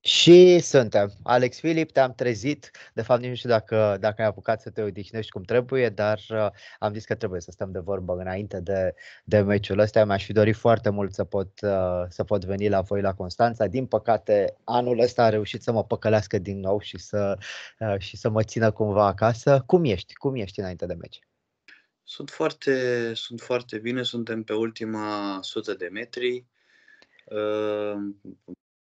Și suntem. Alex Filip, te-am trezit. De fapt, nici nu știu dacă, dacă ai apucat să te odihnești cum trebuie, dar uh, am zis că trebuie să stăm de vorbă înainte de, de meciul ăsta. Mi-aș fi dorit foarte mult să pot, uh, să pot veni la voi la Constanța. Din păcate, anul ăsta a reușit să mă păcălească din nou și să, uh, și să mă țină cumva acasă. Cum ești? Cum ești înainte de meci? Sunt foarte, sunt foarte bine. Suntem pe ultima sută de metri. Uh,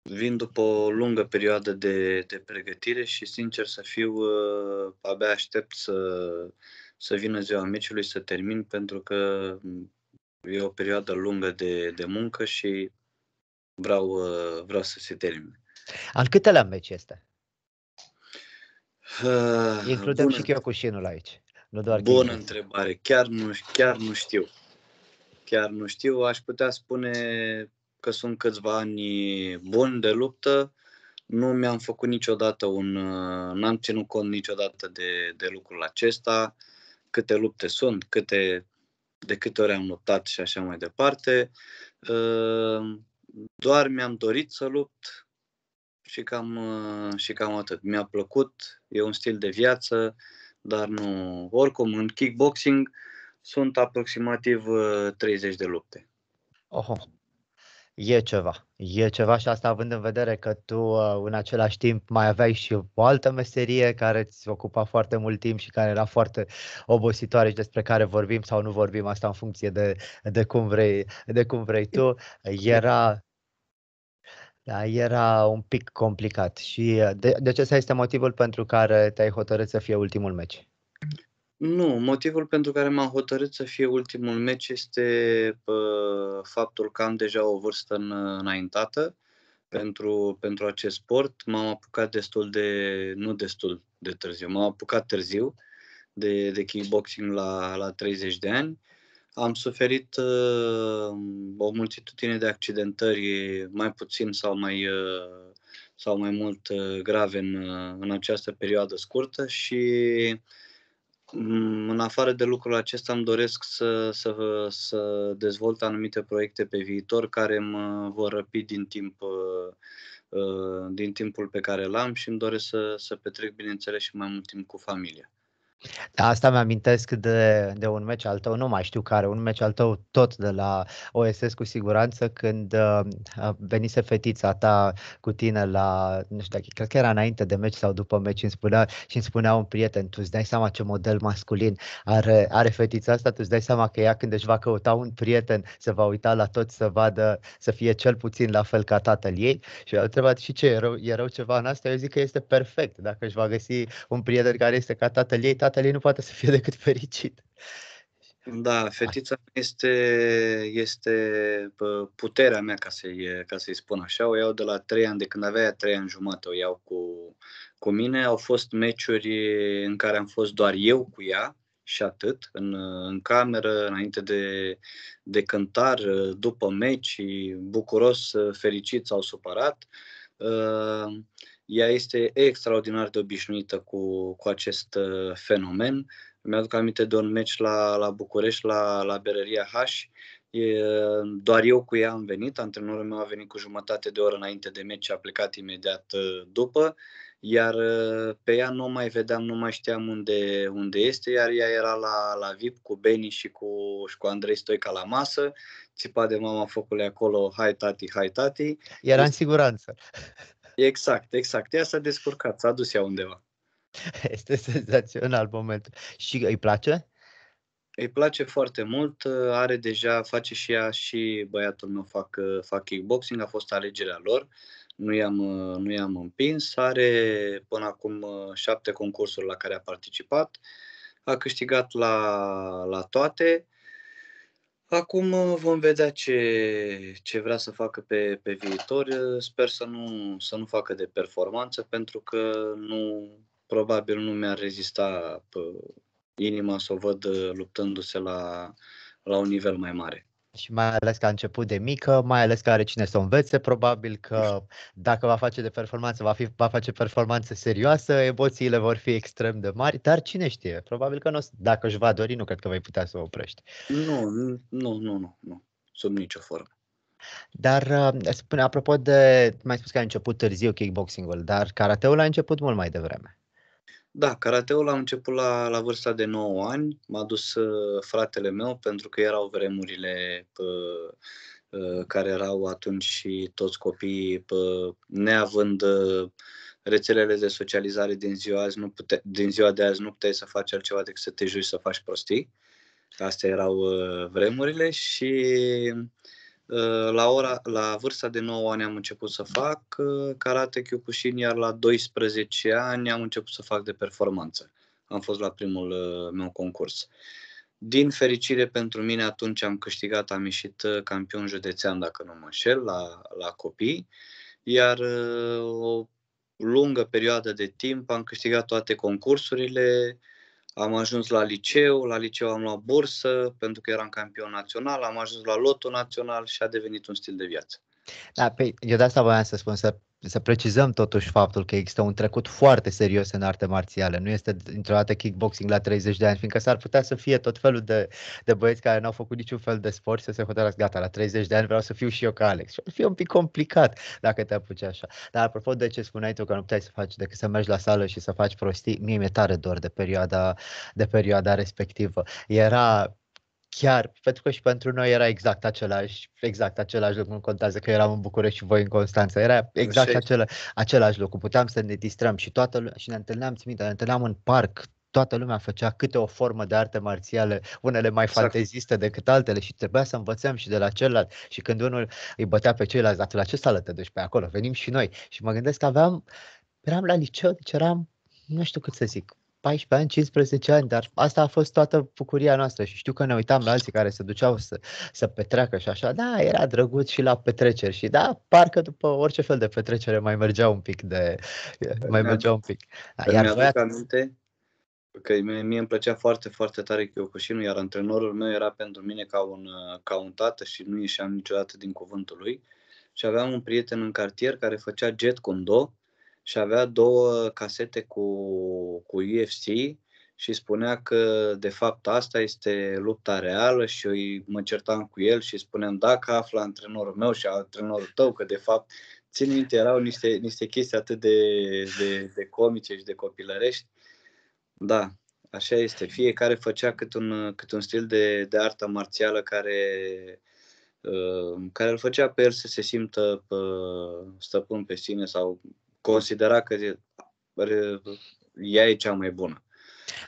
Vin după o lungă perioadă de, de pregătire și, sincer să fiu, ă, abia aștept să, să vină ziua meciului, să termin, pentru că e o perioadă lungă de, de muncă și vreau, ă, vreau să se termine. Al câtelea meci este? Uh, Includem bună, și Kyokushinul aici. Nu doar bună Kyokushin. întrebare. Chiar nu, chiar nu știu. Chiar nu știu. Aș putea spune că sunt câțiva ani buni de luptă, nu mi-am făcut niciodată un... Uh, n-am ținut cont niciodată de, de lucrul acesta, câte lupte sunt, câte, de câte ori am luptat și așa mai departe. Uh, doar mi-am dorit să lupt și cam, uh, și cam atât. Mi-a plăcut, e un stil de viață, dar nu... Oricum, în kickboxing sunt aproximativ 30 de lupte. Oho, e ceva. E ceva și asta având în vedere că tu uh, în același timp mai aveai și o altă meserie care ți ocupa foarte mult timp și care era foarte obositoare și despre care vorbim sau nu vorbim asta în funcție de, de, cum, vrei, de cum vrei tu. Era da, era un pic complicat și uh, de, de ce este motivul pentru care te-ai hotărât să fie ultimul meci? Nu, motivul pentru care m-am hotărât să fie ultimul meci este uh, faptul că am deja o vârstă în, înaintată pentru, pentru acest sport. M-am apucat destul de, nu destul de târziu, m-am apucat târziu de, de kickboxing la, la 30 de ani. Am suferit uh, o multitudine de accidentări, mai puțin sau mai, uh, sau mai mult uh, grave în, uh, în această perioadă scurtă și uh, Mm, în afară de lucrul acesta îmi doresc să, să, să dezvolt anumite proiecte pe viitor care mă vor răpi din timp uh, uh, din timpul pe care l-am și îmi doresc să, să petrec, bineînțeles, și mai mult timp cu familia. Da, asta mi-amintesc de, de un meci al tău, nu mai știu care, un meci al tău tot de la OSS cu siguranță, când uh, uh, venise fetița ta cu tine la, nu știu, cred că era înainte de meci sau după meci, îmi spunea, și îmi spunea un prieten, tu îți dai seama ce model masculin are, are fetița asta, tu îți dai seama că ea când își va căuta un prieten se va uita la tot să vadă, să fie cel puțin la fel ca tatăl ei și l-a întrebat și ce, e rău, e rău ceva în asta? Eu zic că este perfect, dacă își va găsi un prieten care este ca tatăl ei, tatăl ei nu poate să fie decât fericit. Da, fetița este, este puterea mea, ca să-i, ca să-i spun așa. O iau de la trei ani, de când avea trei ani jumătate, o iau cu, cu mine. Au fost meciuri în care am fost doar eu cu ea și atât, în, în cameră, înainte de, de cântar, după meci, bucuros, fericit sau supărat. Uh, ea este extraordinar de obișnuită cu, cu acest uh, fenomen. Mi-aduc aminte de un meci la, la București, la, la Berăria H. E, doar eu cu ea am venit, antrenorul meu a venit cu jumătate de oră înainte de meci și a plecat imediat uh, după, iar uh, pe ea nu mai vedeam, nu mai știam unde, unde este, iar ea era la, la VIP cu Beni și cu, și cu Andrei Stoica la masă, țipa de mama focului acolo, hai tati, hai tati. Era în siguranță. Exact, exact. Ea s-a descurcat, s-a dus ea undeva. Este senzațional momentul. Și îi place? Îi place foarte mult, are deja, face și ea și băiatul meu fac, fac kickboxing, a fost alegerea lor, nu i-am, nu i-am împins, are până acum șapte concursuri la care a participat, a câștigat la, la toate, uh, Acum uh, vom vedea ce, ce vrea să facă pe, pe viitor. Uh, sper să nu, să nu facă de performanță, pentru că nu, probabil nu mi-ar rezista uh, inima să o văd luptându-se la, la un nivel mai mare și mai ales că a început de mică, mai ales că are cine să o învețe, probabil că dacă va face de performanță, va, fi, va face performanță serioasă, emoțiile vor fi extrem de mari, dar cine știe, probabil că nu, dacă își va dori, nu cred că vei putea să o oprești. Nu, nu, nu, nu, nu, sub nicio formă. Dar, uh, spune, apropo de, mai spus că a început târziu kickboxing-ul, dar karateul a început mult mai devreme. Da, karateul am început la, la vârsta de 9 ani. M-a dus uh, fratele meu pentru că erau vremurile pe uh, ă, care erau atunci și toți copiii, pe neavând uh, rețelele de socializare din ziua, azi, nu pute- din ziua de azi, nu puteai să faci altceva decât să te joci să faci prostii. Astea erau uh, vremurile și uh, Ă, la, ora, la vârsta de 9 ani am început să fac ă, karate Kyokushin, iar la 12 ani am început să fac de performanță. Am fost la primul ă, meu concurs. Din fericire pentru mine, atunci am câștigat, am ieșit campion județean, dacă nu mă înșel, la, la copii, iar o lungă perioadă de timp am câștigat toate concursurile, uh, am ajuns la liceu, la liceu am luat bursă pentru că eram campion național, am ajuns la lotul național și a devenit un stil de viață. Da, pe, eu de asta voiam să spun, să, să precizăm totuși faptul că există un trecut foarte serios în arte marțiale. Nu este dintr-o dată kickboxing la 30 de ani, fiindcă s-ar putea să fie tot felul de, de băieți care n-au făcut niciun fel de sport să se hotărăsc, gata, la 30 de ani vreau să fiu și eu ca Alex. Și ar fi un pic complicat dacă te apuci așa. Dar apropo de ce spuneai tu că nu puteai să faci decât să mergi la sală și să faci prostii, mie mi-e tare dor de perioada, de perioada respectivă. Era chiar, pentru că și pentru noi era exact același, exact același lucru, nu contează că eram în București și voi în Constanța, era exact acela, același lucru, puteam să ne distrăm și toată lumea, și ne întâlneam, țin minte, ne întâlneam în parc, toată lumea făcea câte o formă de arte marțiale, unele mai exact. fanteziste decât altele și trebuia să învățăm și de la celălalt și când unul îi bătea pe ceilalți, dar la ce sală te duci pe acolo? Venim și noi și mă gândesc că aveam, eram la liceu, deci eram, nu știu cât să zic, 14 ani, 15 ani, dar asta a fost toată bucuria noastră și știu că ne uitam la alții care se duceau să, să petreacă și așa, da, era drăguț și la petreceri și da, parcă după orice fel de petrecere mai mergea un pic de, da, mai da. mergea un pic. Da, iar voi aminte că mie, mie îmi plăcea foarte, foarte tare Kyokushinul, iar antrenorul meu era pentru mine ca un, ca un tată și nu ieșeam niciodată din cuvântul lui. Și aveam un prieten în cartier care făcea jet condo, și avea două casete cu, cu UFC și spunea că de fapt asta este lupta reală și eu mă certam cu el și spuneam dacă afla antrenorul meu și antrenorul tău că de fapt țin minte erau niște, niște chestii atât de, de, de comice și de copilărești. Da, așa este. Fiecare făcea cât un, cât un stil de, de artă marțială care, uh, care îl făcea pe el să se simtă pe uh, stăpân pe sine sau considera că ea e cea mai bună.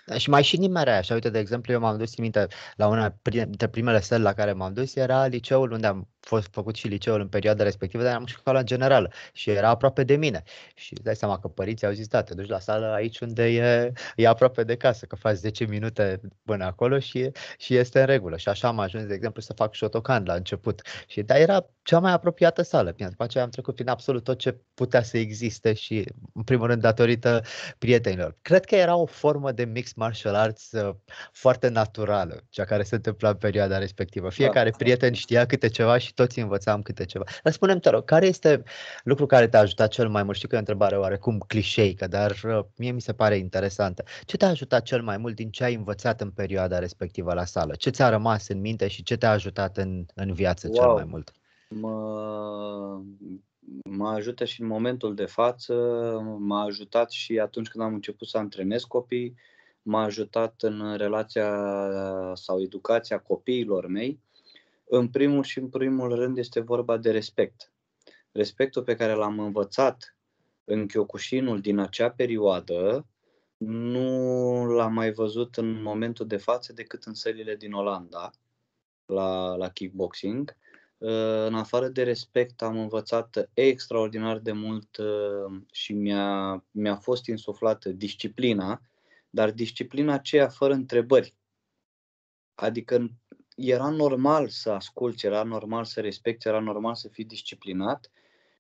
Da, și mai și nimerea așa, uite, de exemplu, eu m-am dus, minte, la una dintre primele stări la care m-am dus, era liceul unde am fost făcut și liceul în perioada respectivă, dar am școala în general și era aproape de mine. Și dai seama că părinții au zis, da, te duci la sală aici unde e, e aproape de casă, că faci 10 minute până acolo și, și este în regulă. Și așa am ajuns, de exemplu, să fac șotocan la început. Și da, era cea mai apropiată sală. Bine, după aceea am trecut prin absolut tot ce putea să existe și, în primul rând, datorită prietenilor. Cred că era o formă de mix martial arts uh, foarte naturală, cea care se întâmpla în perioada respectivă. Da. Fiecare prieten știa câte ceva și și toți învățam câte ceva. Dar spunem te rog, care este lucrul care te-a ajutat cel mai mult? Știu că e o întrebare oarecum clișeică, dar uh, mie mi se pare interesantă. Ce te-a ajutat cel mai mult din ce ai învățat în perioada respectivă la sală? Ce ți-a rămas în minte și ce te-a ajutat în, în viață wow. cel mai mult? Mă, mă ajută și în momentul de față, m-a ajutat și atunci când am început să antrenez copii, m-a ajutat în relația sau educația copiilor mei în primul și în primul rând este vorba de respect. Respectul pe care l-am învățat în Kyokushinul din acea perioadă nu l-am mai văzut în momentul de față decât în sălile din Olanda la, la kickboxing. Ă, în afară de respect am învățat extraordinar de mult ă, și mi-a, mi-a fost insuflată disciplina, dar disciplina aceea fără întrebări. Adică era normal să asculți, era normal să respecti, era normal să fii disciplinat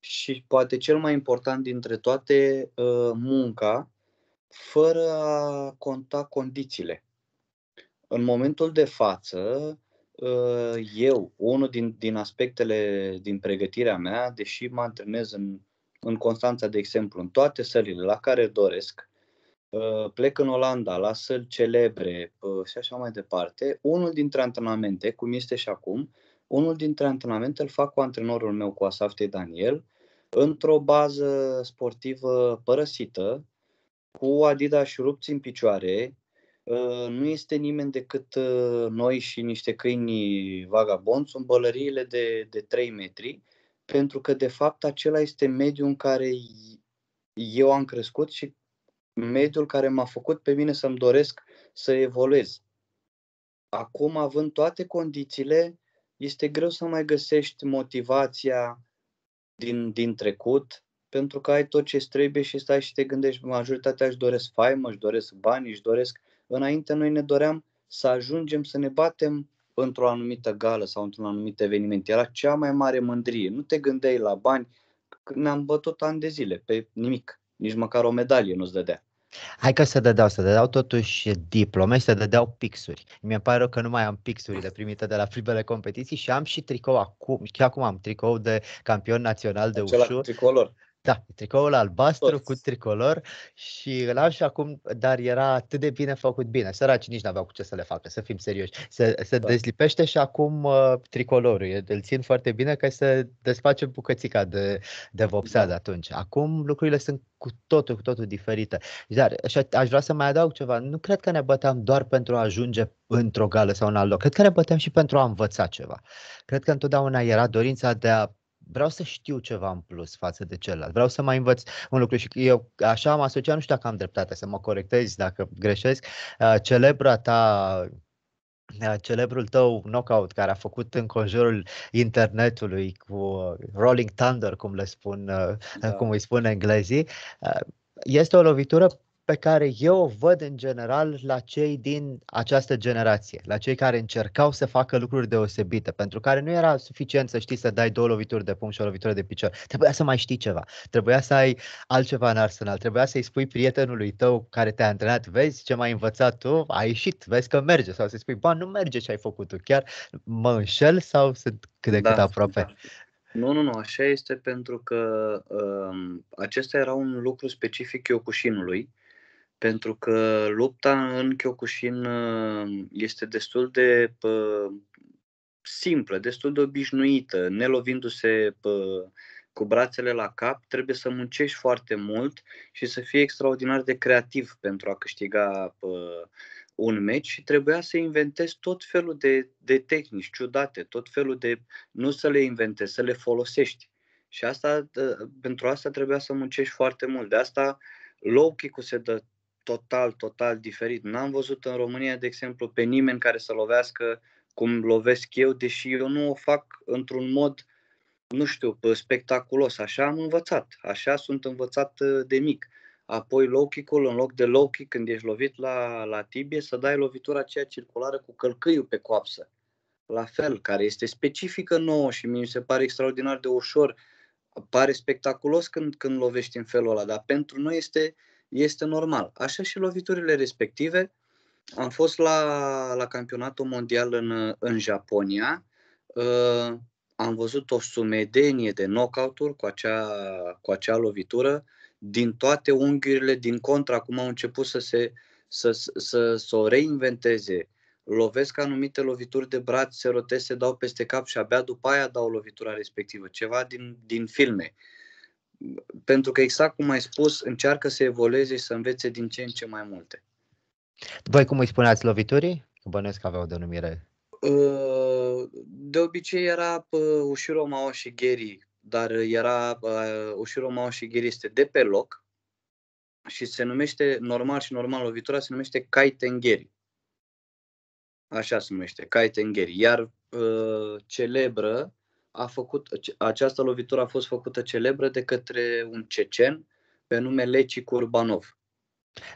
și poate cel mai important dintre toate, ă, munca, fără a conta condițiile. În momentul de față, ă, eu, unul din, din aspectele din pregătirea mea, deși mă antrenez în, în Constanța, de exemplu, în toate sălile la care doresc, Uh, plec în Olanda la săli celebre uh, și așa mai departe, unul dintre antrenamente, cum este și acum, unul dintre antrenamente îl fac cu antrenorul meu, cu Asafte Daniel, într-o bază sportivă părăsită, cu Adidas și rupți în picioare, uh, nu este nimeni decât noi și niște câini vagabond. sunt bălăriile de, de 3 metri, pentru că de fapt acela este mediul în care eu am crescut și mediul care m-a făcut pe mine să-mi doresc să evoluez. Acum, având toate condițiile, este greu să mai găsești motivația din, din trecut, pentru că ai tot ce trebuie și stai și te gândești, majoritatea își doresc faimă, își doresc bani, își doresc... Înainte noi ne doream să ajungem să ne batem într-o anumită gală sau într-un anumit eveniment. Era cea mai mare mândrie. Nu te gândeai la bani, ne-am bătut ani de zile pe nimic nici măcar o medalie nu-ți dădea. Hai că se dădeau, se dădeau totuși diplome se dădeau pixuri. Mi-e pare rău că nu mai am pixurile primite de la primele competiții și am și tricou acum, chiar acum am tricou de campion național de Acela Tricolor. Da, tricoul albastru Toți. cu tricolor și îl am și acum, dar era atât de bine făcut bine. Săraci nici n-aveau cu ce să le facă, să fim serioși. Se, se da. dezlipește și acum uh, tricolorul. Îl țin foarte bine ca să desfacem bucățica de, de vopsea da. de atunci. Acum lucrurile sunt cu totul, cu totul diferite. Dar și aș vrea să mai adaug ceva. Nu cred că ne băteam doar pentru a ajunge într-o gală sau în alt loc. Cred că ne băteam și pentru a învăța ceva. Cred că întotdeauna era dorința de a vreau să știu ceva în plus față de celălalt, vreau să mai învăț un lucru și eu așa am asociat, nu știu dacă am dreptate, să mă corectezi dacă greșesc, celebra ta celebrul tău knockout care a făcut înconjurul internetului cu Rolling Thunder, cum le spun, da. cum îi spun englezii, este o lovitură pe care eu o văd în general la cei din această generație, la cei care încercau să facă lucruri deosebite, pentru care nu era suficient să știi să dai două lovituri de pumn și o lovitură de picior. Trebuia să mai știi ceva, trebuia să ai altceva în arsenal, trebuia să-i spui prietenului tău care te-a antrenat, vezi ce m-ai învățat tu, ai ieșit, vezi că merge, sau să-i spui, ba, nu merge ce ai făcut tu, chiar mă înșel sau sunt cât de da, cât aproape. Da. Nu, nu, nu, așa este pentru că um, acesta era un lucru specific Kyokushinului, pentru că lupta în Kyokushin uh, este destul de uh, simplă, destul de obișnuită, nelovindu-se uh, cu brațele la cap, trebuie să muncești foarte mult și să fii extraordinar de creativ pentru a câștiga un meci și trebuia să inventezi tot felul de, de tehnici ciudate, tot felul de. nu să le inventezi, să le folosești. Și asta, pentru asta trebuia să muncești foarte mult. De asta low kick-ul se dă total, total diferit. N-am văzut în România, de exemplu, pe nimeni care să lovească cum lovesc eu, deși eu nu o fac într-un mod, nu știu, spectaculos. Așa am învățat, așa sunt învățat uh, de mic. Apoi low kick-ul, în loc de low kick, când ești lovit la, la tibie, să dai lovitura aceea circulară cu călcâiul pe coapsă. La fel, care este specifică nouă și mi se pare extraordinar de ușor. Pare spectaculos când, când lovești în felul ăla, dar pentru noi este uh, este normal. Așa și loviturile respective. Am fost la, la campionatul mondial în, în Japonia. Uh, am văzut o sumedenie de knockout-uri cu acea, cu acea lovitură. Din toate unghiurile, din contra, acum au început să se să, să, să, să o reinventeze. Lovesc anumite lovituri de braț, se rotesc, se dau peste cap și abia după aia dau lovitura respectivă. Ceva din, din filme. Uh, pentru că exact cum ai spus, încearcă să evolueze și să învețe din ce în ce mai multe. Voi cum îi spuneați loviturii? Bănuiesc că avea o denumire. Uh, de obicei era Ushiro Mao și Gheri, dar era Ushiro Mao și Gheri este de pe loc și se numește normal și normal lovitura se numește Kaitengeri. Așa se numește, Kaitengeri. Iar uh, celebră a făcut, această lovitură a fost făcută celebră de către un cecen pe nume Leci Curbanov.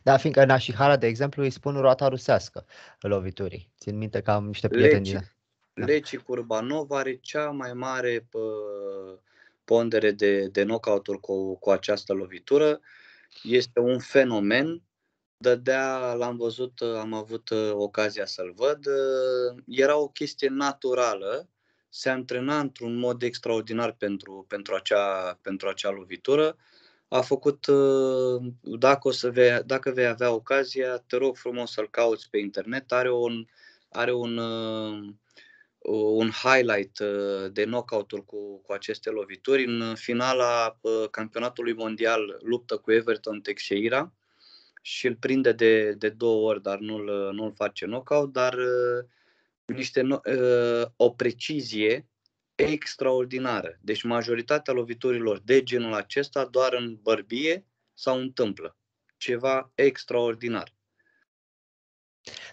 Da, fiindcă în Așihara, de exemplu, îi spun roata rusească loviturii. Țin minte că am niște prieteni. Leci, da. Leci Curbanov are cea mai mare pă, pondere de, de knockout-uri cu, cu această lovitură. Este un fenomen. Dădea, l-am văzut, am avut uh, ocazia să-l văd. Uh, era o chestie naturală se antrena într-un mod extraordinar pentru, pentru, acea, pentru acea lovitură. A făcut, uh, dacă, o să vei, dacă vei avea ocazia, te rog frumos să-l cauți pe internet. Are un, are un, uh, un highlight uh, de knockout-uri cu, cu aceste lovituri. În finala campionatului mondial luptă cu Everton Teixeira și îl prinde de, de două ori, dar nu-l, nu-l face knockout, dar uh, niște, uh, o precizie extraordinară. Deci majoritatea loviturilor de genul acesta doar în bărbie sau întâmplă. Ceva extraordinar.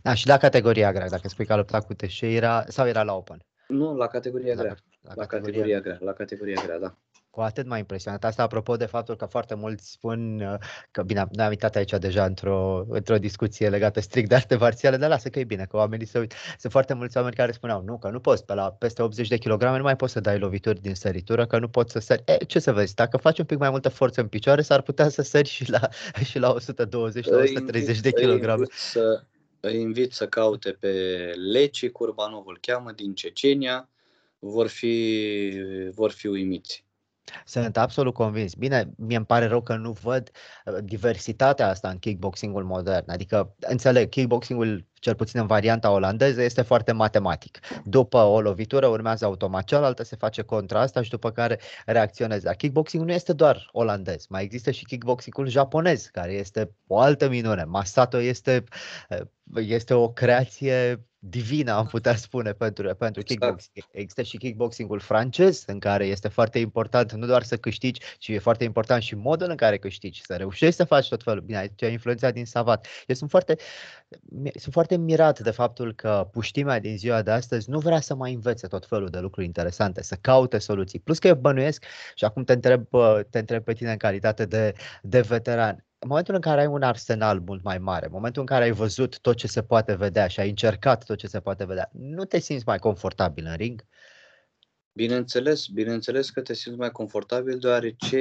Da, și la categoria grea, dacă spui că a luptat cu era sau era la Open? Nu, la categoria la, grea. La, la categoria, categoria grea, la categoria grea, da cu atât mai impresionant. Asta apropo de faptul că foarte mulți spun uh, că, bine, ne am uitat aici deja într-o, într-o discuție legată strict de arte marțiale, dar lasă că e bine, că oamenii se uit. Sunt foarte mulți oameni care spuneau, nu, că nu poți, pe la peste 80 de kilograme nu mai poți să dai lovituri din săritură, că nu poți să sări. E, ce să vezi, dacă faci un pic mai multă forță în picioare, s-ar putea să sări și la, și la 120 la 130 de kilograme. Să, îi invit să caute pe Leci Curbanovul cheamă din Cecenia, vor fi, vor fi uimiți. Sunt absolut convins. Bine, mi îmi pare rău că nu văd uh, diversitatea asta în kickboxingul modern. Adică, înțeleg, kickboxingul, cel puțin în varianta olandeză, este foarte matematic. După o lovitură urmează automat cealaltă, se face contra asta și după care reacționează. Dar kickboxing nu este doar olandez. Mai există și kickboxingul japonez, care este o altă minune. Masato este, uh, este o creație divină, am putea spune, pentru, pentru exact. kickboxing. Există și kickboxingul francez, în care este foarte important nu doar să câștigi, ci e foarte important și modul în care câștigi, să reușești să faci tot felul. Bine, aici e influența din Savat. Eu sunt foarte, sunt foarte mirat de faptul că puștimea din ziua de astăzi nu vrea să mai învețe tot felul de lucruri interesante, să caute soluții. Plus că eu bănuiesc, și acum te întreb, te întreb pe tine în calitate de, de veteran, în momentul în care ai un arsenal mult mai mare, în momentul în care ai văzut tot ce se poate vedea și ai încercat tot ce se poate vedea, nu te simți mai confortabil în ring? Bineînțeles, bineînțeles că te simți mai confortabil deoarece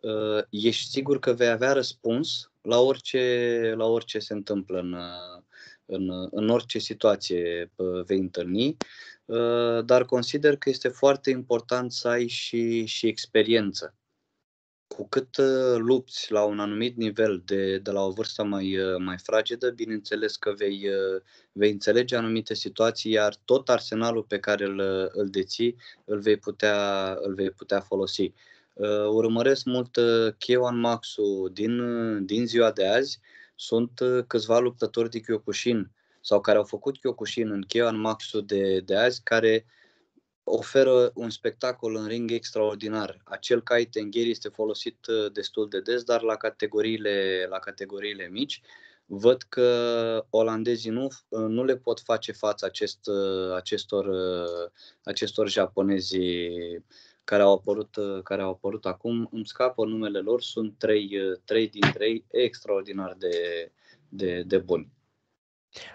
uh, ești sigur că vei avea răspuns la orice, la orice se întâmplă în, uh, în, în orice situație uh, vei întâlni, uh, dar consider că este foarte important să ai și, și experiență cu cât ă, lupți la un anumit nivel de, de la o vârstă mai, ă, mai fragedă, bineînțeles că vei, ă, vei înțelege anumite situații, iar tot arsenalul pe care îl, îl deții îl vei putea, îl vei putea folosi. Urmăresc mult Kewan Maxu din, din ziua de azi. Sunt câțiva luptători de Kyokushin sau care au făcut Kyokushin în Kewan Maxu de, de azi, care uh, oferă un spectacol în ring extraordinar. Acel cai tengheri este folosit uh, destul de des, dar la categoriile, la categoriile mici văd că olandezii nu, uh, nu le pot face față acest, uh, acestor, acestor japonezi care au apărut, care au apărut acum. Îmi scapă numele lor, sunt trei, trei din trei extraordinar de, de, de buni.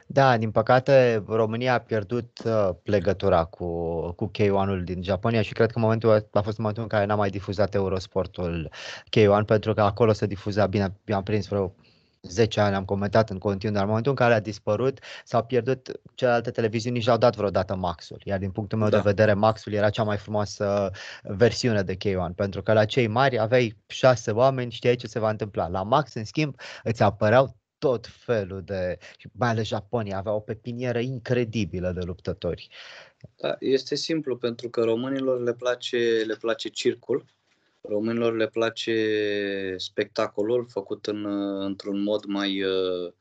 Da, din păcate România a pierdut uh, legătura cu, cu K1-ul din Japonia și cred că momentul a fost momentul în care n a mai difuzat Eurosportul K1 pentru că acolo se difuza bine, eu am prins vreo 10 ani am comentat în continuu, dar în momentul în care a dispărut, s-au pierdut celelalte televiziuni, nici au dat vreodată Maxul. Iar din punctul meu da. de vedere, Maxul era cea mai frumoasă versiune de K1, pentru că la cei mari aveai șase oameni, știai ce se va întâmpla. La Max, în schimb, îți apăreau tot felul de, mai ales Japonia, avea o pepinieră incredibilă de luptători. Da, este simplu, pentru că românilor le place, le place circul, românilor le place spectacolul făcut în, într-un mod mai uh,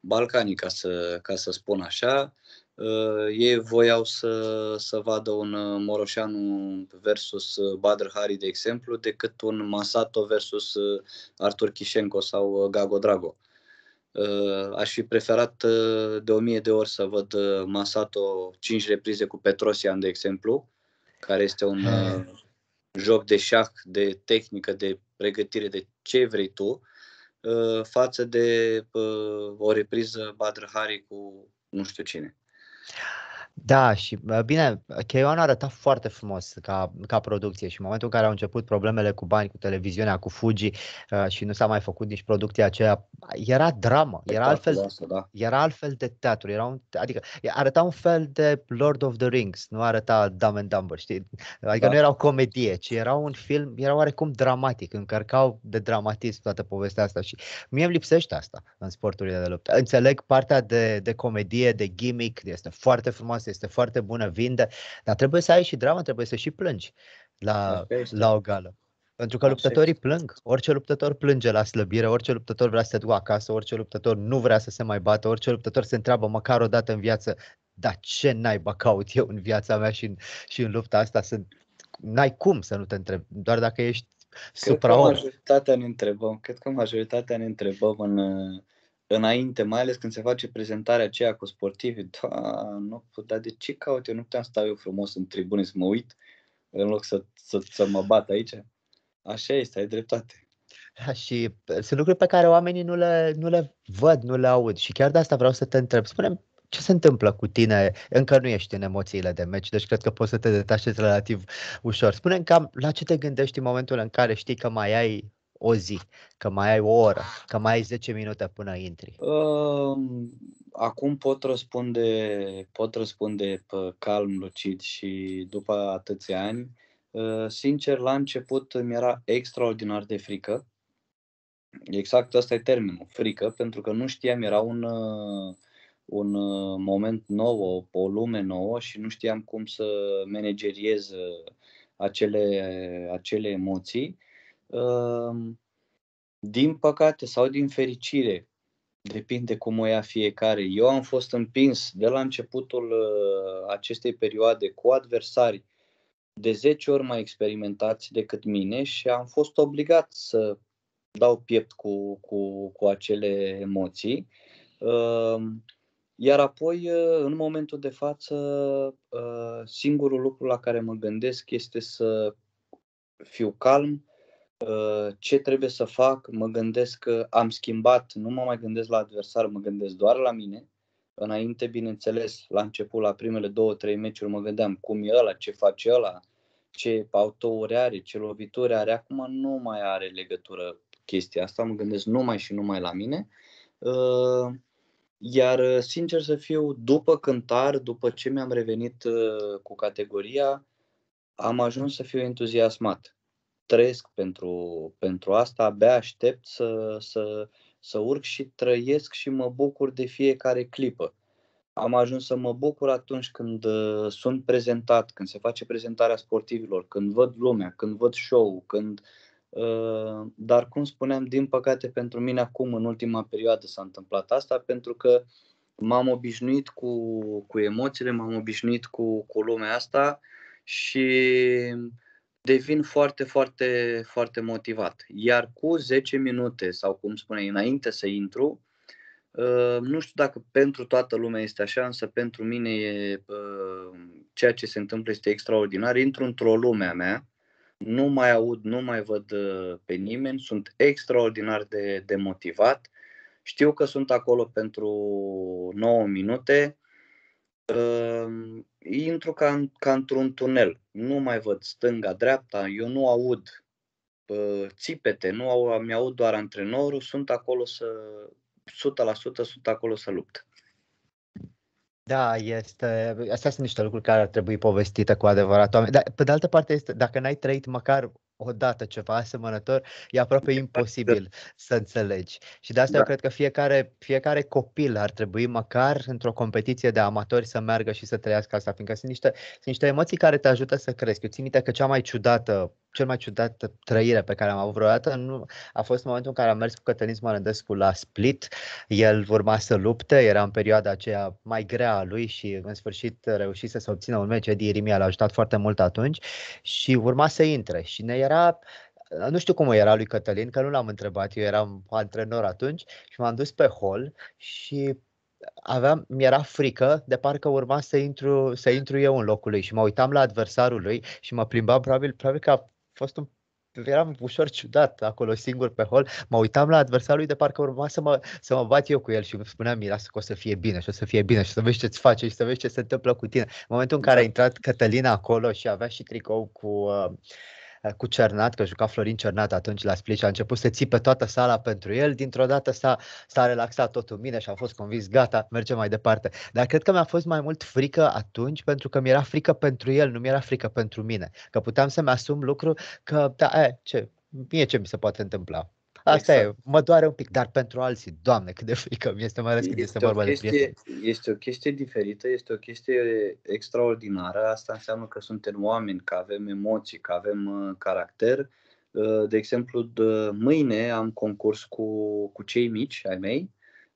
balcanic, ca să, ca să spun așa. Uh, ei voiau să, să vadă un uh, Moroșanu versus uh, Badr Hari, de exemplu, decât un Masato versus uh, Artur Kishenko sau Gago Drago. Uh, Ă, aș fi preferat ă, de o mie de ori să văd ă, Masato 5 reprize cu Petrosian, de exemplu, care este un joc de șah, de tehnică, de pregătire, de ce vrei tu, față de o repriză Badr Hari cu nu știu cine. Da, și bine, Cheion a arătat foarte frumos ca, ca producție și în momentul în care au început problemele cu bani, cu televiziunea, cu Fuji uh, și nu s-a mai făcut nici producția aceea, era dramă, era exact, altfel, asta, da. era altfel de teatru, era un, adică arăta un fel de Lord of the Rings, nu arăta Dumb and Dumber, știi? Adică da. nu era o comedie, ci era un film, era oarecum dramatic, încărcau de dramatism toată povestea asta și mie îmi lipsește asta în sporturile de luptă. Înțeleg partea de, de comedie, de gimmick, este foarte frumoasă frumoasă, este foarte bună, vinde, dar trebuie să ai și dramă, trebuie să și plângi la, la o gală. Pentru că luptătorii plâng. Orice luptător plânge la slăbire, orice luptător vrea să se ducă acasă, orice luptător nu vrea să se mai bată, orice luptător se întreabă măcar o dată în viață, dar ce naiba caut eu în viața mea și în, și în lupta asta? Sunt, n-ai cum să nu te întrebi, doar dacă ești supra Cred că majoritatea ne întrebăm, cred că majoritatea ne întrebăm în, înainte, mai ales când se face prezentarea aceea cu sportivi, da, nu, dar de ce caut eu? Nu puteam stau eu frumos în tribune să mă uit în loc să, să, să mă bat aici. Așa este, ai dreptate. Da, și uh, sunt lucruri pe care oamenii nu le, nu le văd, nu le aud și chiar de asta vreau să te întreb. spune ce se întâmplă cu tine? Încă nu ești în emoțiile de meci, deci cred că poți să te detașezi relativ ușor. spune cam la ce te gândești în momentul în care știi că mai ai o zi, că mai ai o oră, că mai ai 10 minute până intri? Uh, acum pot răspunde, pot răspunde pe calm, lucid și după atâția ani. Uh, sincer, la început mi-era extraordinar de frică. Exact asta e termenul, frică, pentru că nu știam, era un, eh, un eh, moment nou, o lume nouă și nu știam cum să manageriez acele, acele emoții Ehm, din păcate sau din fericire, depinde cum o ia fiecare. Eu am fost împins de la începutul ă, acestei perioade cu adversari de 10 ori mai experimentați decât mine și am fost obligat să dau piept cu, cu, cu acele emoții. Ehm, iar apoi, ă, în momentul de față, ă, singurul lucru la care mă gândesc este să fiu calm, Ă, ce trebuie să fac, mă gândesc că am schimbat, nu mă mai gândesc la adversar, mă gândesc doar la mine. Înainte, bineînțeles, la început, la primele două, trei meciuri, mă gândeam cum e ăla, ce face ăla, ce autouri are, ce lovituri are. Acum nu mai are legătură chestia asta, mă gândesc numai și numai la mine. Ă, iar, sincer să fiu, după cântar, după ce mi-am revenit ă, cu categoria, am ajuns să fiu entuziasmat trăiesc pentru, pentru asta, abia aștept să, să, să urc și trăiesc și mă bucur de fiecare clipă. Am ajuns să mă bucur atunci când uh, sunt prezentat, când se face prezentarea sportivilor, când văd lumea, când văd show când uh, dar cum spuneam, din păcate pentru mine acum, în ultima perioadă s-a întâmplat asta, pentru că m-am obișnuit cu, cu emoțiile, m-am obișnuit cu, cu lumea asta și devin foarte, foarte, foarte motivat. Iar cu 10 minute sau cum spune, înainte să intru, uh, nu știu dacă pentru toată lumea este așa, însă pentru mine e, uh, ceea ce se întâmplă este extraordinar. Intru într-o lume a mea, nu mai aud, nu mai văd uh, pe nimeni, sunt extraordinar de, de motivat. Știu că sunt acolo pentru 9 minute, uh, intru ca, ca într-un tunel. Nu mai văd stânga, dreapta, eu nu aud uh, țipete, nu au, mi-aud doar antrenorul, sunt acolo să, 100% sunt acolo să lupt. Da, este, astea sunt niște lucruri care ar trebui povestite cu adevărat oameni. Dar, pe de altă parte, este, dacă n-ai trăit măcar odată ceva asemănător, e aproape exact. imposibil să înțelegi. Și de asta da. eu cred că fiecare, fiecare copil ar trebui măcar într-o competiție de amatori să meargă și să trăiască asta, fiindcă sunt niște, sunt niște emoții care te ajută să crezi. Eu țin minte că cea mai ciudată cel mai ciudată trăire pe care am avut vreodată nu, a fost momentul în care am mers cu Cătălin Smarândescu la Split. El urma să lupte, era în perioada aceea mai grea a lui și în sfârșit reușit să obțină un meci. Edi Irimia l-a ajutat foarte mult atunci și urma să intre și ne era nu știu cum era lui Cătălin, că nu l-am întrebat, eu eram antrenor atunci și m-am dus pe hol și aveam, mi-era frică de parcă urma să intru, să intru eu în locul lui și mă uitam la adversarul lui și mă plimbam probabil, probabil că fost un eram ușor ciudat acolo singur pe hol, mă uitam la adversarul lui de parcă urma să mă, să mă bat eu cu el și îmi spuneam, lasă că o să fie bine și o să fie bine și să vezi ce-ți face și să vezi ce se întâmplă cu tine. În momentul în da. care a intrat Cătălina acolo și avea și tricou cu, uh, cu Cernat, că juca Florin Cernat atunci la Split și a început să țipe toată sala pentru el. Dintr-o dată s-a, s-a relaxat totul mine și a fost convins, gata, mergem mai departe. Dar cred că mi-a fost mai mult frică atunci pentru că mi-era frică pentru el, nu mi-era frică pentru mine. Că puteam să-mi asum lucru că, da, e, ce, mie ce mi se poate întâmpla. Asta exact. e, mă doare un pic, dar pentru alții, doamne, cât de frică mi este, mai ales când este, este vorba chestie, de prieteni. Este o chestie diferită, este o chestie extraordinară, asta înseamnă că suntem oameni, că avem emoții, că avem uh, caracter. Uh, de exemplu, de mâine am concurs cu, cu cei mici ai mei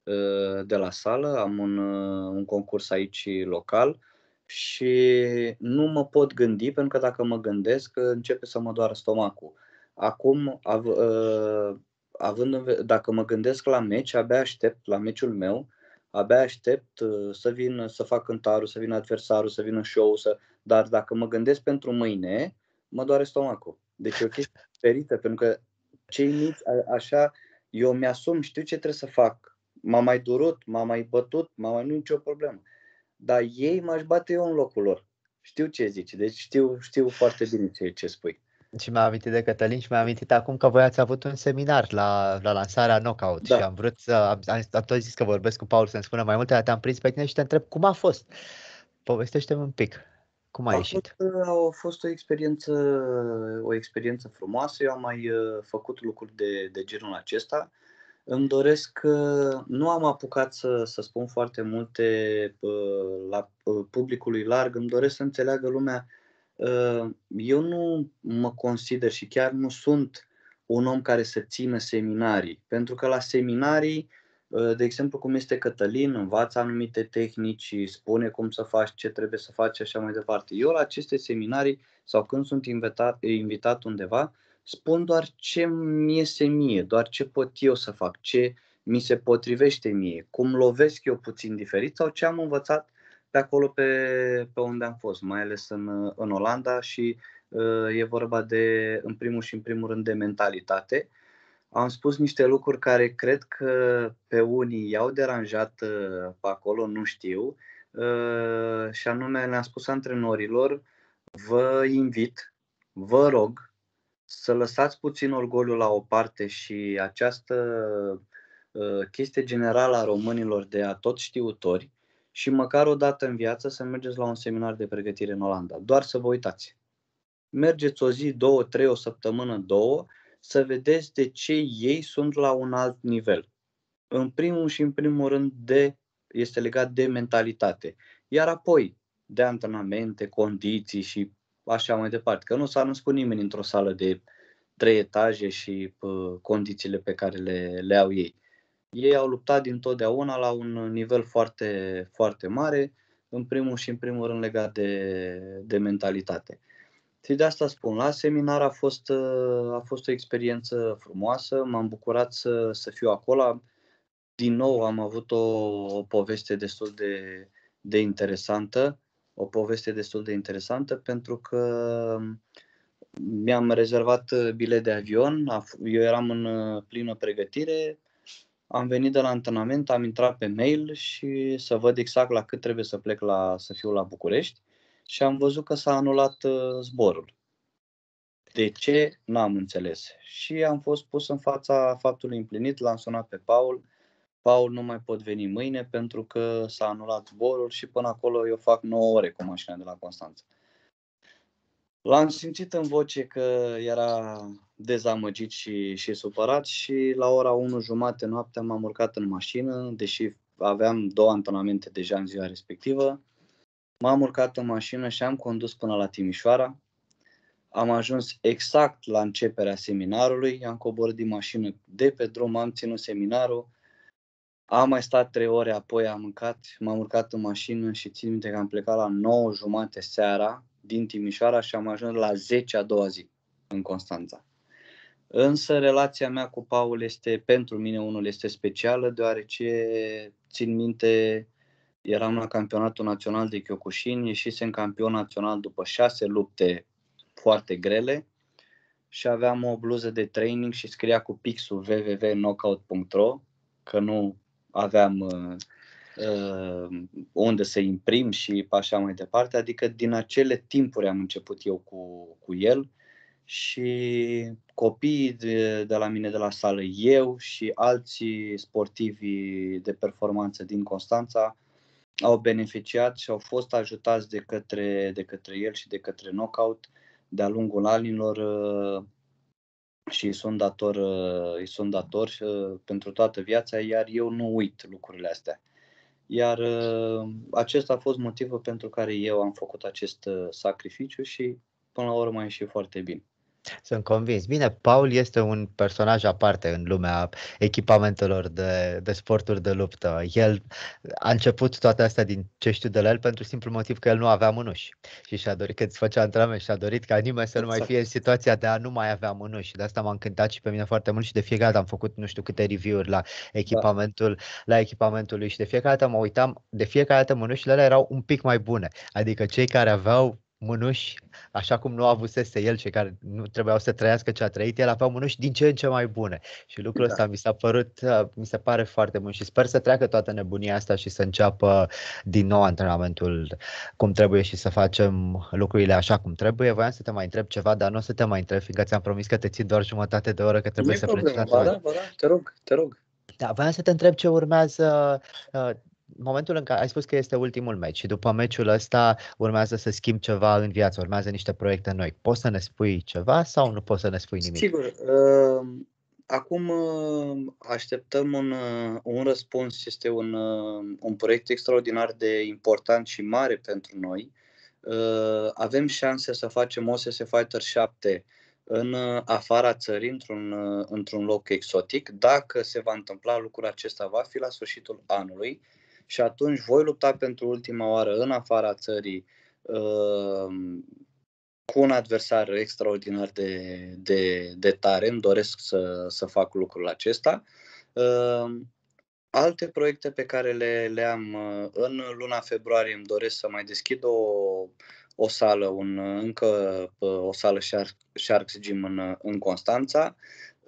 uh, de la sală, am un, uh, un concurs aici local și nu mă pot gândi, pentru că dacă mă gândesc, începe să mă doară stomacul. Acum, av- uh, având în, dacă mă gândesc la meci, abia aștept la meciul meu, abia aștept uh, să vin uh, să fac cântarul, să vin adversarul, să vină show, să... dar dacă mă gândesc pentru mâine, mă doare stomacul. Deci e o chestie diferită, pentru că cei mici, a, așa, eu mi-asum, știu ce trebuie să fac. M-a mai durut, m-a mai bătut, m-a mai nu nicio problemă. Dar ei m-aș bate eu în locul lor. Știu ce zici, deci știu, știu foarte bine ce, ce spui și mi-am amintit de Cătălin și mi-am amintit acum că voi ați avut un seminar la, la lansarea Knockout da. și am vrut să, am, am tot zis că vorbesc cu Paul să-mi spună mai multe, dar te-am prins pe tine și te întreb cum a fost. Povestește-mi un pic. Cum a, a ieșit? Fost, uh, a fost o experiență, o experiență frumoasă. Eu am mai uh, făcut lucruri de, de genul acesta. Îmi doresc, uh, nu am apucat să, să spun foarte multe la publicului larg, îmi doresc să înțeleagă lumea Ă, eu nu mă consider și chiar nu sunt un om care să țină seminarii, pentru că la seminarii, ă, de exemplu cum este Cătălin, învață anumite tehnici, spune cum să faci, ce trebuie să faci și așa mai departe. Eu la aceste seminarii sau când sunt invitat, invitat undeva, spun doar ce mi iese mie, doar ce pot eu să fac, ce mi se potrivește mie, cum lovesc eu puțin diferit sau ce am învățat pe acolo pe, pe unde am fost, mai ales în, în Olanda și ă, e vorba de, în primul și în primul rând, de mentalitate. Am spus niște lucruri care cred că pe unii i-au deranjat ă, pe acolo, nu știu, ă, și anume le-am spus antrenorilor, vă invit, vă rog, să lăsați puțin orgoliul la o parte și această chestie generală a românilor de a tot știutori, și măcar o dată în viață să mergeți la un seminar de pregătire în Olanda. Doar să vă uitați. Mergeți o zi, două, trei, o săptămână, două, să vedeți de ce ei sunt la un alt nivel. În primul și în primul rând de, este legat de mentalitate. Iar apoi de antrenamente, condiții și așa mai departe. Că nu s-a născut nimeni într-o sală de trei etaje și uh, condițiile pe care le, le au ei. Ei au luptat dintotdeauna la un nivel foarte, foarte mare, în primul și în primul rând legat de, de mentalitate. Și de asta spun, la seminar a fost, a fost o experiență frumoasă, m-am bucurat să, să fiu acolo. Din nou am avut o, o poveste destul de, de interesantă, o poveste destul de interesantă pentru că mi-am rezervat bilet de avion, eu eram în plină pregătire, am venit de la antrenament, am intrat pe mail și să văd exact la cât trebuie să plec la, să fiu la București și am văzut că s-a anulat uh, zborul. De ce? N-am înțeles. Și am fost pus în fața faptului împlinit, l-am sunat pe Paul. Paul nu mai pot veni mâine pentru că s-a anulat zborul și până acolo eu fac 9 ore cu mașina de la Constanța. L-am simțit în voce că era dezamăgit și, și supărat și la ora 1 jumate noaptea m-am urcat în mașină, deși aveam două antrenamente deja în ziua respectivă. M-am urcat în mașină și am condus până la Timișoara. Am ajuns exact la începerea seminarului, am coborât din mașină de pe drum, am ținut seminarul, am mai stat trei ore, apoi am mâncat, m-am urcat în mașină și țin minte că am plecat la 9 jumate seara, din Timișoara și am ajuns la 10 a doua zi în Constanța. Însă relația mea cu Paul este, pentru mine unul este specială, deoarece țin minte, eram la campionatul național de Kyokushin, ieșisem campion național după șase lupte foarte grele și aveam o bluză de training și scria cu pixul www.knockout.ro că nu aveam uh, Uh, unde să imprim și așa mai departe. Adică din acele timpuri am început eu cu, cu el și copiii de, de la mine de la sală, eu și alții sportivi de performanță din Constanța au beneficiat și au fost ajutați de către, de către el și de către Knockout de-a lungul anilor uh, și îi sunt dator, îi uh, sunt dator pentru toată viața, iar eu nu uit lucrurile astea. Iar uh, acesta a fost motivul pentru care eu am făcut acest uh, sacrificiu și până la urmă a ieșit foarte bine. Sunt convins. Bine, Paul este un personaj aparte în lumea echipamentelor de, de sporturi de luptă. El a început toate astea din ce știu de la el pentru simplu motiv că el nu avea mânuși. Și și-a dorit, când făcea antrenament, și-a dorit ca nimeni să nu mai exact. fie în situația de a nu mai avea mânuși. De asta m-a încântat și pe mine foarte mult și de fiecare dată am făcut nu știu câte review-uri la da. echipamentul, da. la echipamentul lui și de fiecare dată mă uitam, de fiecare dată mânușile alea erau un pic mai bune. Adică cei care aveau mânuși, așa cum nu avusese el, cei care nu trebuiau să trăiască ce a trăit, el avea mânuși din ce în ce mai bune. Și lucrul da. ăsta mi s-a părut, uh, mi se pare foarte bun și sper să treacă toată nebunia asta și să înceapă din nou antrenamentul cum trebuie și să facem lucrurile așa cum trebuie. Voiam să te mai întreb ceva, dar nu o să te mai întreb, fiindcă ți-am promis că te țin doar jumătate de oră, că trebuie nu să problemă, pleci da, da, te rog, te rog. Da, voiam să te întreb ce urmează uh, momentul în care ai spus că este ultimul meci și după meciul ăsta urmează să schimb ceva în viață, urmează niște proiecte noi. Poți să ne spui ceva sau nu poți să ne spui nimic? Sigur. Uh, acum uh, așteptăm un, uh, un răspuns. Este un, un proiect extraordinar de important și mare pentru noi. avem șanse să facem OSS Fighter 7 în afara țării, într-un, într-un loc exotic. Dacă se va întâmpla lucrul acesta, va fi la sfârșitul anului și atunci voi lupta pentru ultima oară în afara țării uh, cu un adversar extraordinar de, de, de tare, îmi doresc să, să fac lucrul acesta. Uh, alte proiecte pe care le, le am uh, în luna februarie, îmi doresc să mai deschid o, o sală, un, încă o sală Shark, Sharks Gym în, în Constanța.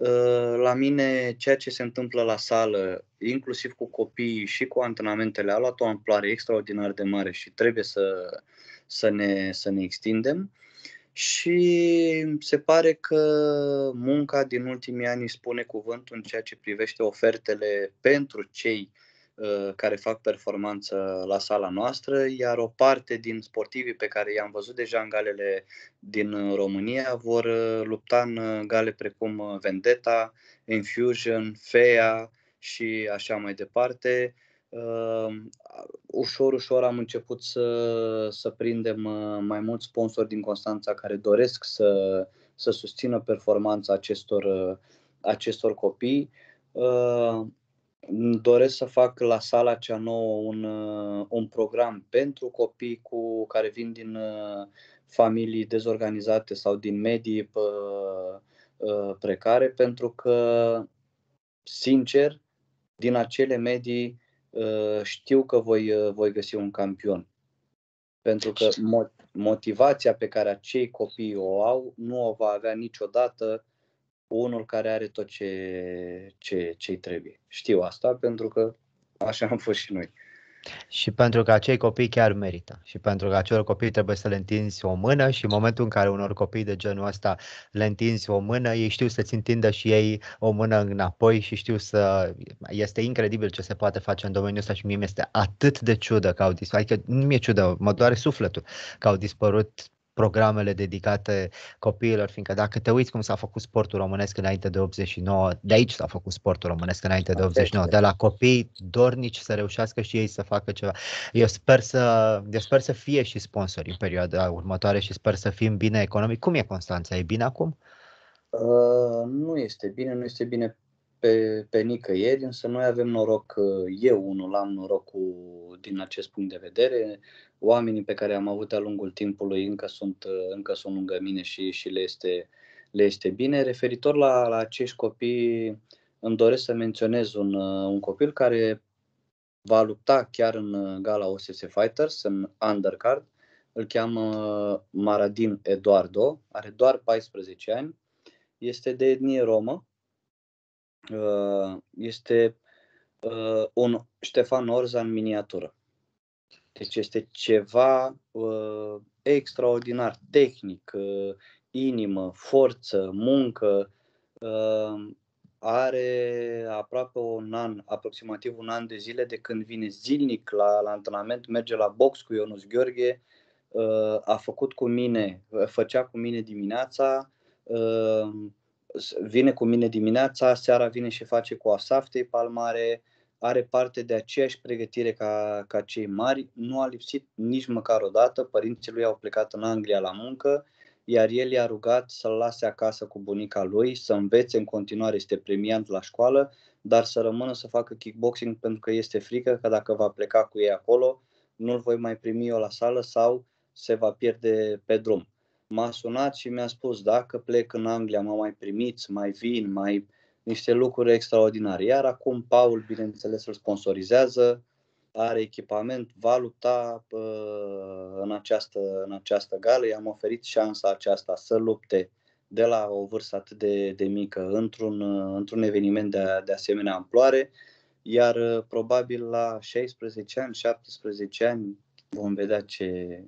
Ă, la mine ceea ce se întâmplă la sală, inclusiv cu copiii și cu antrenamentele, a luat o amploare extraordinar de mare și trebuie să, să, ne, să ne extindem. Și se pare că munca din ultimii ani spune cuvântul în ceea ce privește ofertele pentru cei uh, Eh, care fac performanță la sala noastră, iar o parte din sportivii pe care i-am văzut deja în galele din eh, România vor eh, lupta în gale precum Vendetta, Infusion, FEA și așa mai departe. Ehm, ușor, ușor am început să, să prindem mai mulți sponsori din Constanța care doresc să, să susțină performanța acestor, acestor copii ehm, doresc să fac la sala cea nouă un, uh, un program pentru copii cu, care vin din uh, familii dezorganizate sau din medii uh, precare, pentru că, sincer, din acele medii știu că voi, voi găsi un campion. Pentru că motivația pe care acei copii o au nu o va avea niciodată unul care are tot ce, ce, ce trebuie. Știu asta pentru că așa am fost și noi. Și pentru că acei copii chiar merită. Și pentru că acelor copii trebuie să le întinzi o mână și în momentul în care unor copii de genul ăsta le întinzi o mână, ei știu să-ți întindă și ei o mână înapoi și știu să... Este incredibil ce se poate face în domeniul ăsta și mie mi este atât de ciudă că au dispărut. Adică nu mi-e ciudă, mă doare sufletul că au dispărut programele dedicate copiilor, fiindcă dacă te uiți cum s-a făcut sportul românesc înainte de 89, de aici s-a făcut sportul românesc înainte de 89, de la copii dornici să reușească și ei să facă ceva. Eu sper să, eu sper să fie și sponsori în perioada următoare și sper să fim bine economic. Cum e Constanța? E bine acum? Uh, nu este bine, nu este bine pe, pe nicăieri, însă noi avem noroc, uh, eu unul am norocul din acest punct de vedere, oamenii pe care am avut a lungul timpului încă sunt, uh, încă sunt lângă mine și, și le, este, le este bine. Referitor la, la acești copii, îmi doresc să menționez un, uh, un copil care va lupta chiar în uh, gala OSS Fighters, în undercard. Îl cheamă Maradin Eduardo, are doar 14 ani, este de etnie romă, este un Ștefan Orza în miniatură. Deci este ceva uh, extraordinar, tehnic, uh, inimă, forță, muncă. Uh, are aproape un an, aproximativ un an de zile de când vine zilnic la, la antrenament, merge la box cu Ionus Gheorghe, uh, a făcut cu mine, făcea cu mine dimineața, uh, vine cu mine dimineața, seara vine și face cu Asaftei Palmare, are parte de aceeași pregătire ca, ca cei mari, nu a lipsit nici măcar o dată, părinții lui au plecat în Anglia la muncă, iar el i-a rugat să-l lase acasă cu bunica lui, să învețe în continuare, este premiant la școală, dar să rămână să facă kickboxing pentru că este frică că dacă va pleca cu ei acolo, nu-l voi mai primi eu la sală sau se va pierde pe drum. M-a sunat și mi-a spus, dacă plec în Anglia, mă mai primiți, mai vin, mai niște lucruri extraordinare. Iar acum Paul, bineînțeles, îl sponsorizează, are echipament, va lupta uh, în, această, în această gală. I-am oferit șansa aceasta să lupte de la o vârstă atât de, de mică într-un, uh, într-un eveniment de, de asemenea amploare, iar uh, probabil la 16 ani, 17 ani vom vedea ce,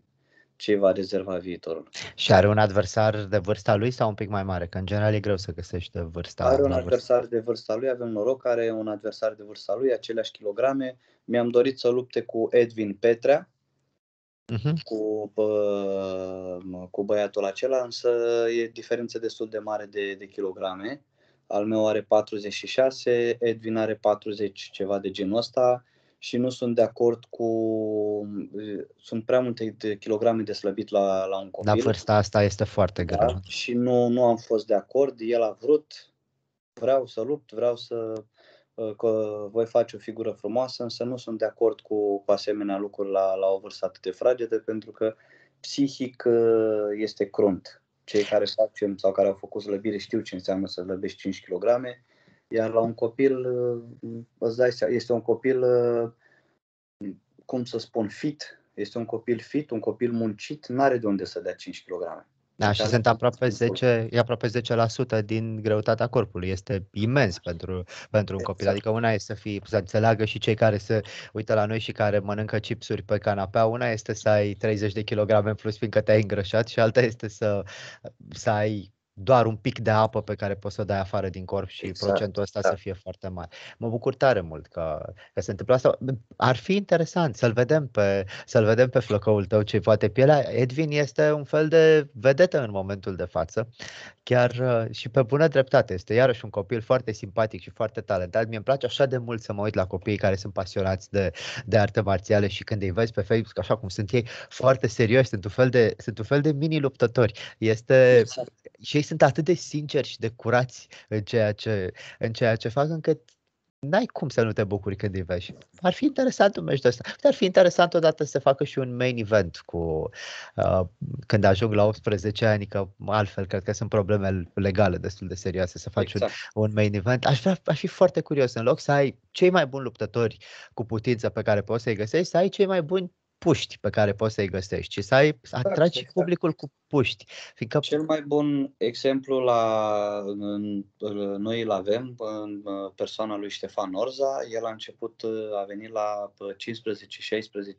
ce va rezerva viitorul. Și are un adversar de vârsta lui sau un pic mai mare? Că în general e greu să găsești de vârsta Are un adversar vârsta. de vârsta lui, avem noroc, are un adversar de vârsta lui, aceleași kilograme. Mi-am dorit să lupte cu Edwin Petrea, uh-huh. cu, bă, cu băiatul acela, însă e diferență destul de mare de, de kilograme. Al meu are 46, Edwin are 40, ceva de genul ăsta și nu sunt de acord cu... Sunt prea multe de kilograme de slăbit la, la un copil. Da, vârsta asta este foarte da, grea. Da? Și nu, nu am fost de acord. El a vrut, vreau să lupt, vreau să uh, că voi face o figură frumoasă, însă nu sunt de acord cu, cu asemenea lucruri la, la o vârstă atât de fragedă, pentru că psihic uh, este crunt. Cei care facem sau care au făcut slăbire știu ce înseamnă să slăbești 5 kg iar la un copil, uh, îți dai seama, este un copil, uh, cum să spun, fit, este un copil fit, un copil muncit, nu are de unde să dea 5 kg. Da, și sunt aproape 10, e aproape 10% din greutatea corpului. Este imens pentru, pentru un copil. Exact. Adică una este să fii, să înțeleagă și cei care se uită la noi și care mănâncă chipsuri pe canapea. Una este să ai 30 de kilograme în plus fiindcă te-ai îngrășat și alta este să, să ai doar un pic de apă pe care poți să o dai afară din corp și exact, procentul ăsta da. să exact. fie foarte mare. Mă bucur tare mult că, că se întâmplă asta. Ar fi interesant să-l vedem pe, să-l vedem pe flăcăul tău ce poate pielea. Edwin este un fel de vedetă în momentul de față. Chiar uh, și pe bună dreptate. Este iarăși un copil foarte simpatic și foarte talentat. Mie îmi place așa de mult să mă uit la copiii care sunt pasionați de, de arte marțiale și când îi vezi pe Facebook, așa cum sunt ei, foarte serioși, sunt un fel de, sunt un fel de mini luptători. Este, exact și ei sunt atât de sinceri și de curați în ceea ce, în ceea ce fac încât n-ai cum să nu te bucuri când îi vezi. Ar fi interesant un meci de ăsta. Ar fi interesant odată să facă și un main event cu uh, când ajung la 18 ani, că altfel cred că sunt probleme legale destul de serioase să faci exact. un, un main event. Aș, vrea, aș fi foarte curios în loc să ai cei mai buni luptători cu putință pe care poți să-i găsești, să ai cei mai buni puști pe care poți să-i găsești ci să ai, să exact, atragi exact. publicul cu puști. Fiindcă... Cel mai bun exemplu la, noi îl avem în persoana lui Ștefan Orza. El a început, a venit la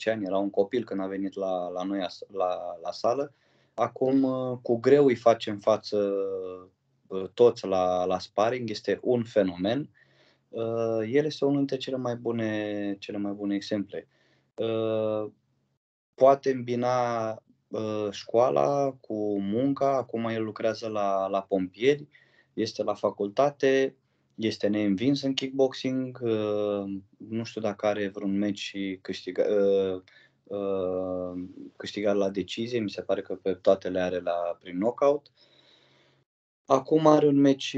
15-16 ani, era un copil când a venit la, la noi la, la sală. Acum mm. uh, cu greu îi facem față uh, toți la, la sparring, este un fenomen. Uh, El este unul dintre cele mai bune, cele mai bune exemple poate îmbina școala cu munca, acum el lucrează la, la pompieri, este la facultate, este neînvins în kickboxing, ă, nu știu dacă are vreun meci câștigat, ă, ă, câștigat la decizie, mi se pare că pe toate le are la, prin knockout. Uh, Acum are un meci,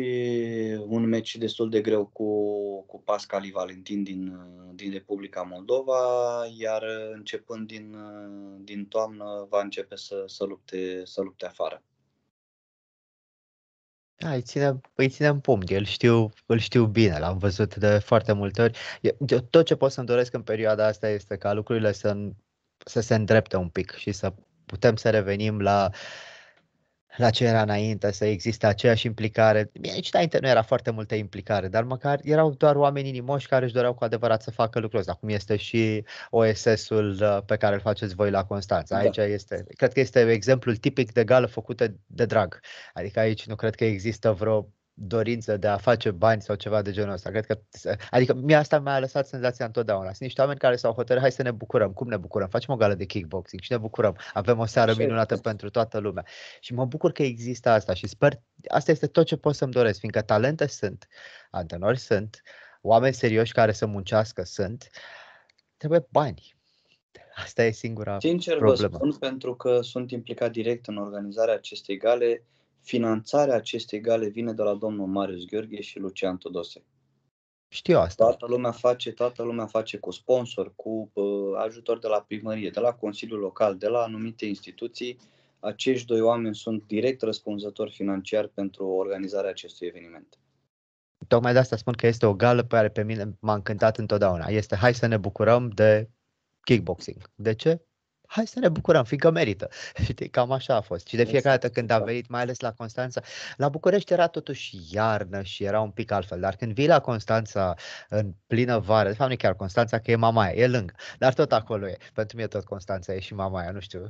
un meci destul de greu cu, cu Pascali Valentin din, din Republica Moldova, iar începând din, din toamnă va începe să, să, lupte, să lupte afară. Da, îi ținem, îi ținem pumn, îl știu, îl știu bine, l-am văzut de foarte multe ori. Eu, tot ce pot să-mi doresc în perioada asta este ca lucrurile să, să se îndrepte un pic și să putem să revenim la uh, la ce era înainte, să existe aceeași implicare. Bine, nici înainte nu era foarte multă implicare, dar măcar erau doar oameni inimoși care își doreau cu adevărat să facă lucrul ăsta, cum este și OSS-ul uh, pe care îl faceți voi la Constanța. Da. Aici da. este, cred că este exemplul tipic de gală făcută de drag. Adică aici nu cred că există vreo dorință de a face bani sau ceva de genul ăsta. Cred că, adică mie asta mi-a lăsat senzația întotdeauna. Sunt niște oameni care s-au hotărât, hai să ne bucurăm. Cum ne bucurăm? Facem o gală de kickboxing și ne bucurăm. Avem o seară minunată pentru toată lumea. Și mă bucur că există asta și sper, asta este tot ce pot să-mi doresc, fiindcă talente sunt, antenori sunt, oameni serioși care să muncească sunt, trebuie bani. Asta e singura Sincer, problemă. vă spun pentru că sunt implicat direct în organizarea acestei gale Finanțarea acestei gale vine de la domnul Marius Gheorghe și Lucian Todose. Știu asta. Toată lumea face, toată lumea face cu sponsor, cu uh, ajutor de la primărie, de la Consiliul Local, de la anumite instituții. Acești doi oameni sunt direct răspunzători financiar pentru organizarea acestui eveniment. Tocmai de asta spun că este o gală pe care pe mine m-a încântat întotdeauna. Este hai să ne bucurăm de kickboxing. De ce? hai să ne bucurăm, fiindcă merită. Știi, cam așa a fost. Și de fiecare exact, dată când am exact. venit, mai ales la Constanța, la București era totuși iarnă și era un pic altfel, dar când vii la Constanța în plină vară, de fapt nu chiar Constanța, că e mama aia, e lângă, dar tot acolo e. Pentru mine tot Constanța e și aia, nu știu,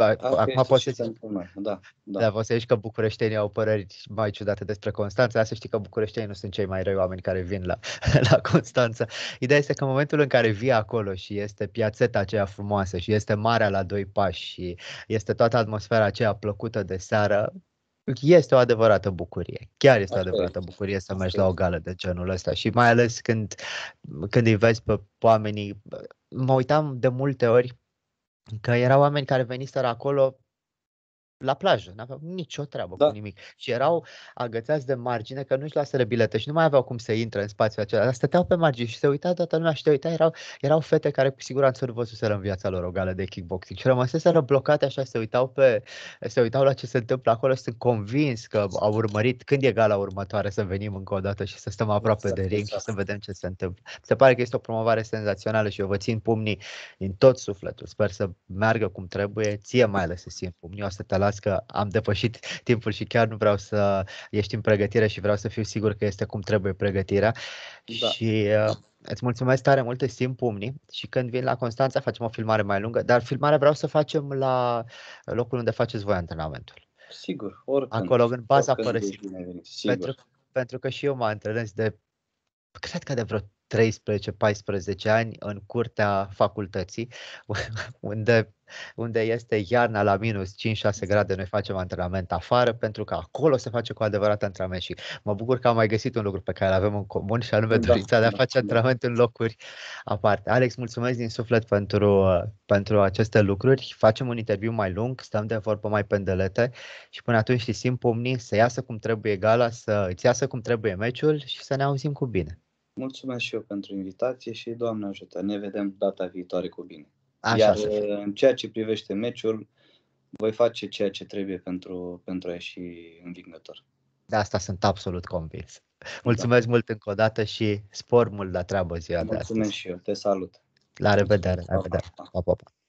da, okay, acum poți să zici, da, da. da, poți să zici că bucureștenii au păreri mai ciudate despre Constanța, să știi că bucureștenii nu sunt cei mai răi oameni care vin la, la Constanța. Ideea este că în momentul în care vii acolo și este piațeta aceea frumoasă și este marea la doi pași și este toată atmosfera aceea plăcută de seară, este o adevărată bucurie. Chiar este o adevărată bucurie să mergi la o gală de genul ăsta și mai ales când, când îi vezi pe oamenii. Mă uitam de multe ori că erau oameni care veniseră acolo la plajă, n-aveau nicio treabă da. cu nimic. Și erau agățați de margine că nu-și lasă bilete și nu mai aveau cum să intre în spațiul acela. Dar stăteau pe margine și se uita toată lumea și te uita, erau, erau fete care cu siguranță nu văzuseră în viața lor o gală de kickboxing și rămăseseră blocate așa, se uitau, pe, se uitau la ce se întâmplă acolo sunt convins că au urmărit când e gala următoare să venim încă o dată și să stăm aproape exact, de ring exact. și să vedem ce se întâmplă. Se pare că este o promovare senzațională și eu vă țin pumnii din tot sufletul. Sper să meargă cum trebuie, ție mai ales să țin pumnii, o să te las las că am depășit timpul și chiar nu vreau să ești în pregătire și vreau să fiu sigur că este cum trebuie pregătirea. Da. Și uh, îți mulțumesc tare mult, îți simt pumnii și când vin la Constanța facem o filmare mai lungă, dar filmarea vreau să facem la locul unde faceți voi antrenamentul. Sigur, oricând. Acolo, în baza părăsirii. Pentru, pentru că și eu mă antrenez de, cred că de vreo 13-14 ani în curtea facultății, unde, unde este iarna la minus 5-6 grade, noi facem antrenament afară, pentru că acolo se face cu adevărat antrenament și mă bucur că am mai găsit un lucru pe care îl avem în comun și anume da, dorința da, de a da, face da. antrenament da. în locuri aparte. Alex, mulțumesc din suflet pentru, pentru aceste lucruri. Facem un interviu mai lung, stăm de vorbă mai pendelete și până atunci și simt pomnii să iasă cum trebuie gala, să îți iasă cum trebuie meciul și să ne auzim cu bine. Mulțumesc și eu pentru invitație și, Doamne ajută, ne vedem data viitoare cu bine. Așa, Iar așa. în ceea ce privește meciul, voi face ceea ce trebuie pentru, pentru a ieși învingător. De asta sunt absolut convins. Da. Mulțumesc da. mult încă o dată și spor mult la treabă ziua Mulțumesc de astăzi. Mulțumesc și eu, te salut. La revedere, la revedere. Pa, pa. pa.